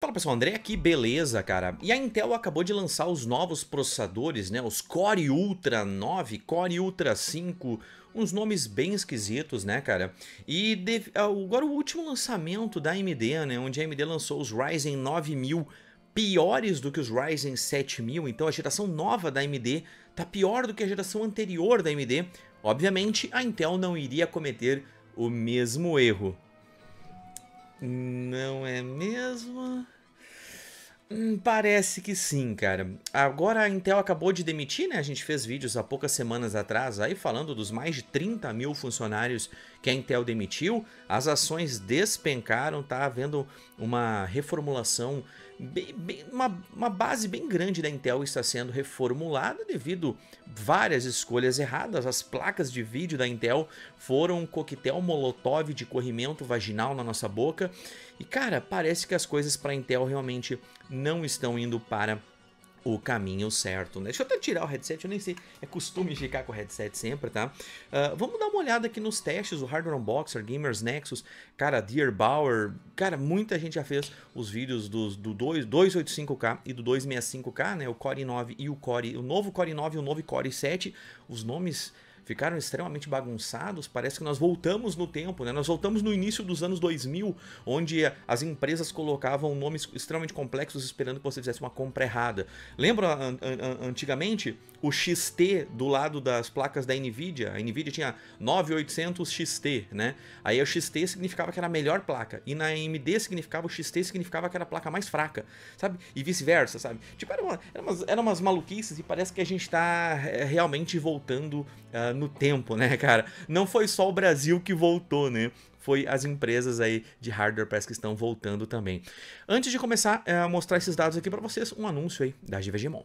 Fala pessoal, André aqui, beleza, cara? E a Intel acabou de lançar os novos processadores, né? Os Core Ultra 9, Core Ultra 5, uns nomes bem esquisitos, né, cara? E ah, agora o último lançamento da AMD, né? Onde a AMD lançou os Ryzen 9000 piores do que os Ryzen 7000, então a geração nova da AMD tá pior do que a geração anterior da AMD. Obviamente, a Intel não iria cometer o mesmo erro. Não é mesmo? Hum, parece que sim, cara. Agora a Intel acabou de demitir, né? A gente fez vídeos há poucas semanas atrás aí falando dos mais de 30 mil funcionários que a Intel demitiu. As ações despencaram, tá havendo uma reformulação Bem, bem, uma, uma base bem grande da Intel está sendo reformulada devido várias escolhas erradas. As placas de vídeo da Intel foram um coquetel molotov de corrimento vaginal na nossa boca. E cara, parece que as coisas para Intel realmente não estão indo para o caminho certo, né? Deixa eu até tirar o headset, eu nem sei, é costume ficar com o headset sempre, tá? Uh, vamos dar uma olhada aqui nos testes, o Hardware Unboxer, Gamers Nexus, cara, Dear Bauer, cara, muita gente já fez os vídeos dos, do 2, 285K e do 265K, né? O Core 9 e o Core, o novo Core 9 e o novo Core 7, os nomes ficaram extremamente bagunçados, parece que nós voltamos no tempo, né? Nós voltamos no início dos anos 2000, onde as empresas colocavam nomes extremamente complexos esperando que você fizesse uma compra errada. Lembra an an antigamente o XT do lado das placas da Nvidia? A Nvidia tinha 9800 XT, né? Aí o XT significava que era a melhor placa e na AMD significava o XT significava que era a placa mais fraca, sabe? E vice-versa, sabe? Tipo, eram uma, era umas, era umas maluquices e parece que a gente tá eh, realmente voltando uh, no tempo, né, cara? Não foi só o Brasil que voltou, né? foi as empresas aí de hardware parece que estão voltando também. Antes de começar a eh, mostrar esses dados aqui para vocês, um anúncio aí da GVGmon.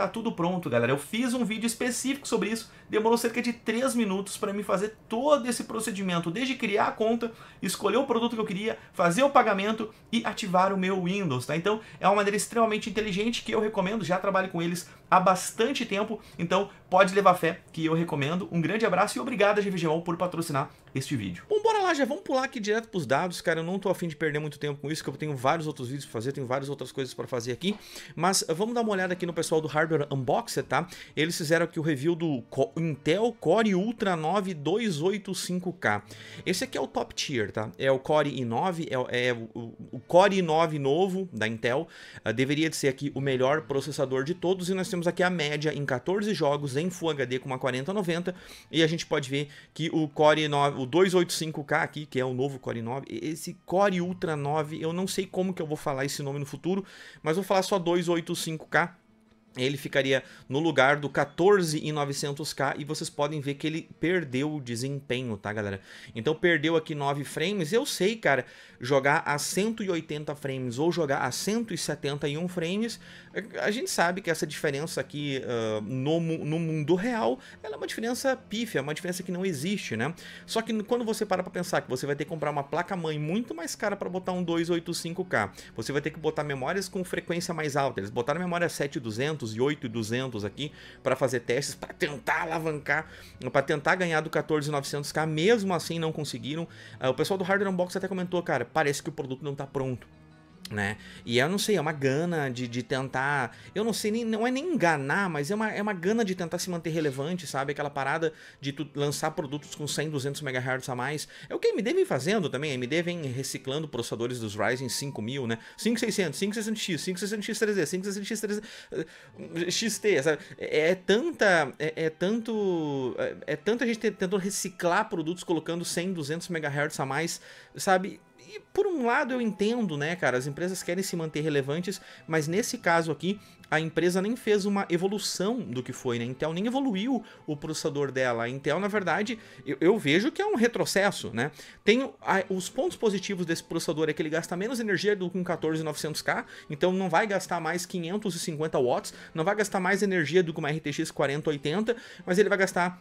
tá tudo pronto, galera. Eu fiz um vídeo específico sobre isso, demorou cerca de 3 minutos para me fazer todo esse procedimento, desde criar a conta, escolher o produto que eu queria, fazer o pagamento e ativar o meu Windows, tá? Então, é uma maneira extremamente inteligente que eu recomendo, já trabalho com eles há bastante tempo, então pode levar fé que eu recomendo. Um grande abraço e obrigado a GVGO por patrocinar este vídeo. Ah, já vamos pular aqui direto para os dados, cara. Eu não estou afim de perder muito tempo com isso, que eu tenho vários outros vídeos pra fazer, tenho várias outras coisas para fazer aqui. Mas eh, vamos dar uma olhada aqui no pessoal do Hardware Unboxer, tá? Eles fizeram aqui o review do Intel Core Ultra 9 285K. Esse aqui é o top tier, tá? É o Core i9, é, é o, o, Core i9 novo da Intel. Uh, deveria de ser aqui o melhor processador de todos. E nós temos aqui a média em 14 jogos em Full HD com uma 4090. E a gente pode ver que o Core i9, o 285K colocar aqui, que é o novo Core 9, esse Core Ultra 9, eu não sei como que eu vou falar esse nome no futuro, mas vou falar só 285K, ele ficaria no lugar do 14900K e vocês podem ver que ele perdeu o desempenho, tá galera? Então perdeu aqui 9 frames, eu sei, cara, jogar a 180 frames ou jogar a 171 frames, a gente sabe que essa diferença aqui uh, no, no mundo real, ela é uma diferença pífia, é uma diferença que não existe, né? Só que quando você para pra pensar que você vai ter que comprar uma placa-mãe muito mais cara para botar um 285K, você vai ter que botar memórias com frequência mais alta, eles botaram memória 7200, 500 e 8 e 200 aqui para fazer testes, para tentar alavancar, para tentar ganhar do 14900K, mesmo assim não conseguiram. Ah, o pessoal do Hardware Unbox até comentou, cara, parece que o produto não está pronto né? E eu não sei, é uma gana de, de tentar. Eu não sei, nem, não é nem enganar, mas é uma, é uma gana de tentar se manter relevante, sabe? Aquela parada de tu lançar produtos com 100, 200 MHz a mais. É o que a AMD vem fazendo também. A AMD vem reciclando processadores dos Ryzen 5000, né? 5600, 5600X, 5600X3D, 5600X3D, XT, sabe? É, é tanta. É, é tanto. É, é tanta gente tentando reciclar produtos colocando 100, 200 MHz a mais, sabe? e por um lado eu entendo, né, cara, as empresas querem se manter relevantes, mas nesse caso aqui, a empresa nem fez uma evolução do que foi, né? A Intel nem evoluiu o processador dela. A Intel, na verdade, eu, eu vejo que é um retrocesso, né? Tem a, os pontos positivos desse processador é que ele gasta menos energia do que um 14900K, então não vai gastar mais 550 watts, não vai gastar mais energia do que uma RTX 4080, mas ele vai gastar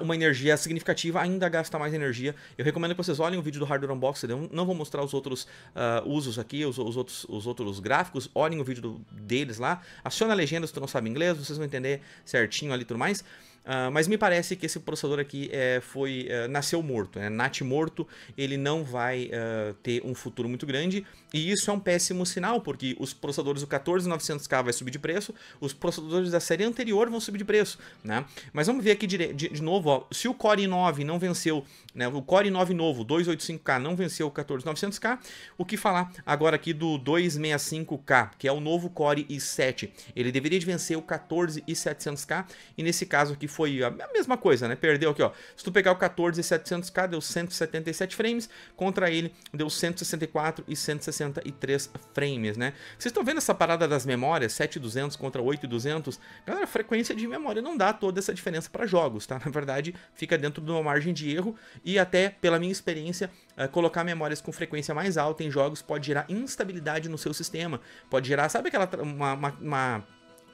uma energia significativa, ainda gasta mais energia. Eu recomendo que vocês olhem o vídeo do Hardware Unboxed, eu não vou mostrar os outros uh, usos aqui, os, os, outros, os outros gráficos, olhem o vídeo do, deles lá, aciona a legenda se tu não sabe inglês, vocês vão entender certinho ali e tudo mais. Ah, mas me parece que esse processador aqui é, foi, uh, nasceu morto, né? Nat morto, ele não vai uh, ter um futuro muito grande, e isso é um péssimo sinal, porque os processadores do 14900K vai subir de preço, os processadores da série anterior vão subir de preço, né? Mas vamos ver aqui de, de, de novo, ó, se o Core i9 não venceu né? O Core 9 novo, 285K, não venceu o 14900K. O que falar agora aqui do 265K, que é o novo Core i7. Ele deveria de vencer o 14700K e nesse caso aqui foi a mesma coisa, né? Perdeu aqui, ó. Se tu pegar o 14700K, deu 177 frames, contra ele deu 164 e 163 frames, né? Vocês estão vendo essa parada das memórias, 7200 contra 8200? Galera, a frequência de memória não dá toda essa diferença para jogos, tá? Na verdade, fica dentro de uma margem de erro e até pela minha experiência, eh, colocar memórias com frequência mais alta em jogos pode gerar instabilidade no seu sistema, pode gerar, sabe aquela uma, uma, uma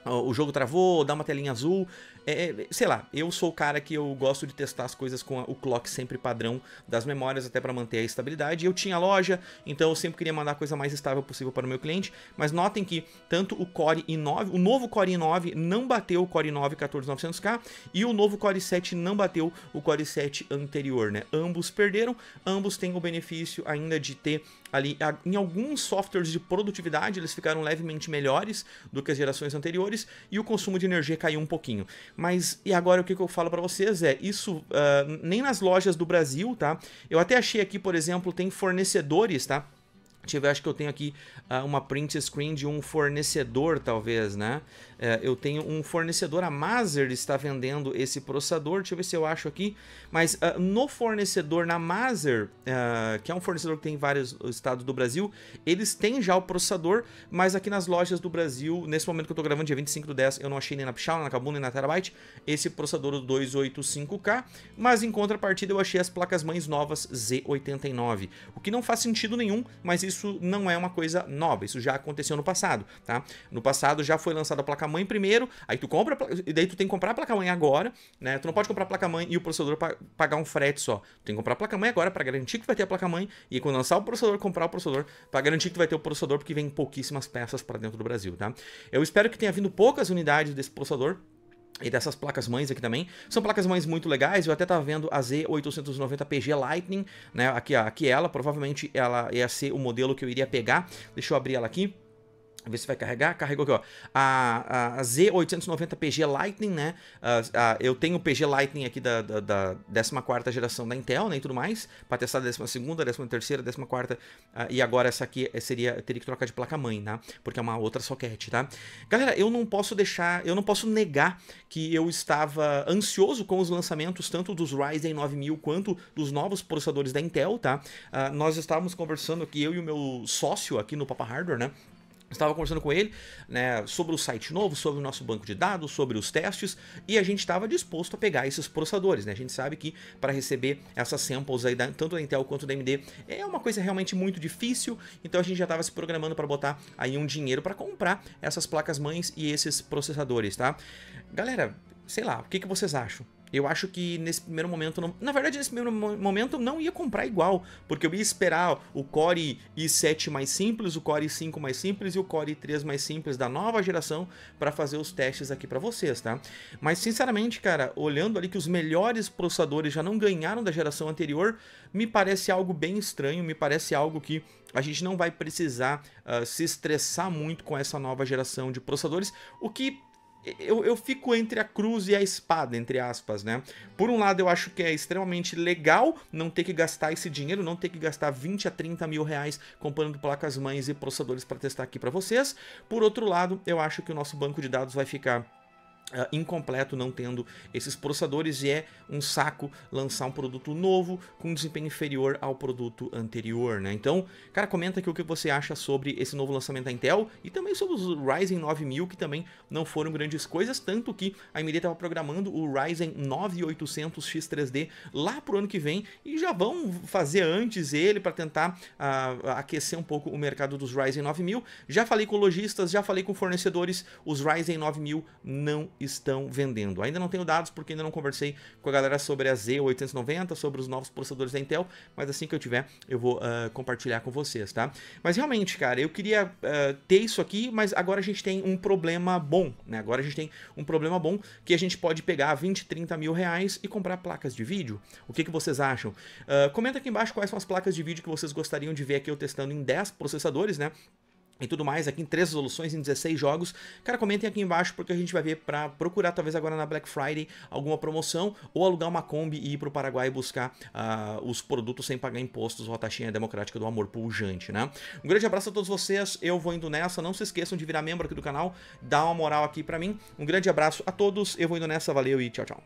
o jogo travou, dá uma telinha azul. É, é, sei lá, eu sou o cara que eu gosto de testar as coisas com a, o clock sempre padrão das memórias, até para manter a estabilidade. Eu tinha loja, então eu sempre queria mandar a coisa mais estável possível para o meu cliente. Mas notem que tanto o Core i9, o novo Core i9 não bateu o Core i9 14900K e o novo Core i7 não bateu o Core i7 anterior, né? Ambos perderam, ambos têm o benefício ainda de ter ali em alguns softwares de produtividade eles ficaram levemente melhores do que as gerações anteriores e o consumo de energia caiu um pouquinho. Mas e agora o que, que eu falo para vocês é isso uh, nem nas lojas do Brasil, tá? Eu até achei aqui, por exemplo, tem fornecedores, tá? Deixa eu ver, acho que eu tenho aqui uh, uma print screen de um fornecedor, talvez, né? É, eu tenho um fornecedor, a Maser está vendendo esse processador, deixa eu ver se eu acho aqui. Mas uh, no fornecedor, na Maser, ah, que é um fornecedor que tem vários estados do Brasil, eles têm já o processador, mas aqui nas lojas do Brasil, nesse momento que eu estou gravando, dia 25 do 10, eu não achei nem na Pichal, na Kabum, nem na Terabyte, esse processador do 285K, mas em contrapartida eu achei as placas-mães novas Z89, o que não faz sentido nenhum, mas isso isso não é uma coisa nova, isso já aconteceu no passado, tá? No passado já foi lançada a placa-mãe primeiro, aí tu compra, e daí tu tem que comprar a placa-mãe agora, né? Tu não pode comprar a placa-mãe e o processador pa pagar um frete só. Tu tem que comprar a placa-mãe agora para garantir que vai ter a placa-mãe e quando lançar o processador, comprar o processador para garantir que tu vai ter o processador porque vem pouquíssimas peças para dentro do Brasil, tá? Eu espero que tenha vindo poucas unidades desse processador e dessas placas mães aqui também. São placas mães muito legais, eu até tava vendo a Z890PG Lightning, né? Aqui, aqui ela, provavelmente ela ia ser o modelo que eu iria pegar. Deixa eu abrir ela aqui ver se vai carregar. Carregou aqui, ó. A, a, Z890PG Lightning, né? A, eu tenho o PG Lightning aqui da, da, da 14 geração da Intel, né? E tudo mais. Pra testar a 12, 13, 14. quarta ah, e agora essa aqui seria. Teria que trocar de placa-mãe, né? Porque é uma outra socket, tá? Galera, eu não posso deixar. Eu não posso negar que eu estava ansioso com os lançamentos, tanto dos Ryzen 9000 quanto dos novos processadores da Intel, tá? Uh, nós estávamos conversando aqui, eu e o meu sócio aqui no Papa Hardware, né? estava conversando com ele né, sobre o site novo, sobre o nosso banco de dados, sobre os testes, e a gente estava disposto a pegar esses processadores. Né? A gente sabe que para receber essas samples aí, da, tanto da Intel quanto da AMD, é uma coisa realmente muito difícil, então a gente já estava se programando para botar aí um dinheiro para comprar essas placas-mães e esses processadores, tá? Galera, sei lá, o que, que vocês acham? eu acho que nesse primeiro momento. Não... na verdade, nesse primeiro momento eu não ia comprar igual, porque eu ia esperar o Core i7 mais simples, o Core i5 mais simples e o Core i3 mais simples da nova geração para fazer os testes aqui para vocês, tá? Mas sinceramente, cara, olhando ali que os melhores processadores já não ganharam da geração anterior, me parece algo bem estranho, me parece algo que a gente não vai precisar uh, se estressar muito com essa nova geração de processadores, o que eu, eu fico entre a cruz e a espada, entre aspas, né? Por um lado, eu acho que é extremamente legal não ter que gastar esse dinheiro, não ter que gastar 20 a 30 mil reais comprando placas mães e processadores para testar aqui para vocês. Por outro lado, eu acho que o nosso banco de dados vai ficar Uh, incompleto, não tendo esses processadores, e é um saco lançar um produto novo com um desempenho inferior ao produto anterior, né? Então, cara, comenta aqui o que você acha sobre esse novo lançamento da Intel e também sobre os Ryzen 9000, que também não foram grandes coisas, tanto que a AMD estava programando o Ryzen 9800X3D lá pro ano que vem e já vão fazer antes ele para tentar uh, aquecer um pouco o mercado dos Ryzen 9000. Já falei com lojistas, já falei com fornecedores, os Ryzen 9000 não estão vendendo. Ainda não tenho dados porque ainda não conversei com a galera sobre a Z890, sobre os novos processadores da Intel, mas assim que eu tiver, eu vou uh, compartilhar com vocês, tá? Mas realmente, cara, eu queria uh, ter isso aqui, mas agora a gente tem um problema bom, né? Agora a gente tem um problema bom que a gente pode pegar 20, 30 mil reais e comprar placas de vídeo. O que, que vocês acham? Uh, comenta aqui embaixo quais são as placas de vídeo que vocês gostariam de ver aqui eu testando em 10 processadores, né? e tudo mais aqui em três resoluções em 16 jogos. Cara, comentem aqui embaixo porque a gente vai ver para procurar talvez agora na Black Friday alguma promoção ou alugar uma Kombi e ir pro Paraguai buscar uh, os produtos sem pagar impostos, ou a taxinha democrática do amor pujante, né? Um grande abraço a todos vocês. Eu vou indo nessa. Não se esqueçam de virar membro aqui do canal, dá uma moral aqui para mim. Um grande abraço a todos. Eu vou indo nessa. Valeu e tchau, tchau.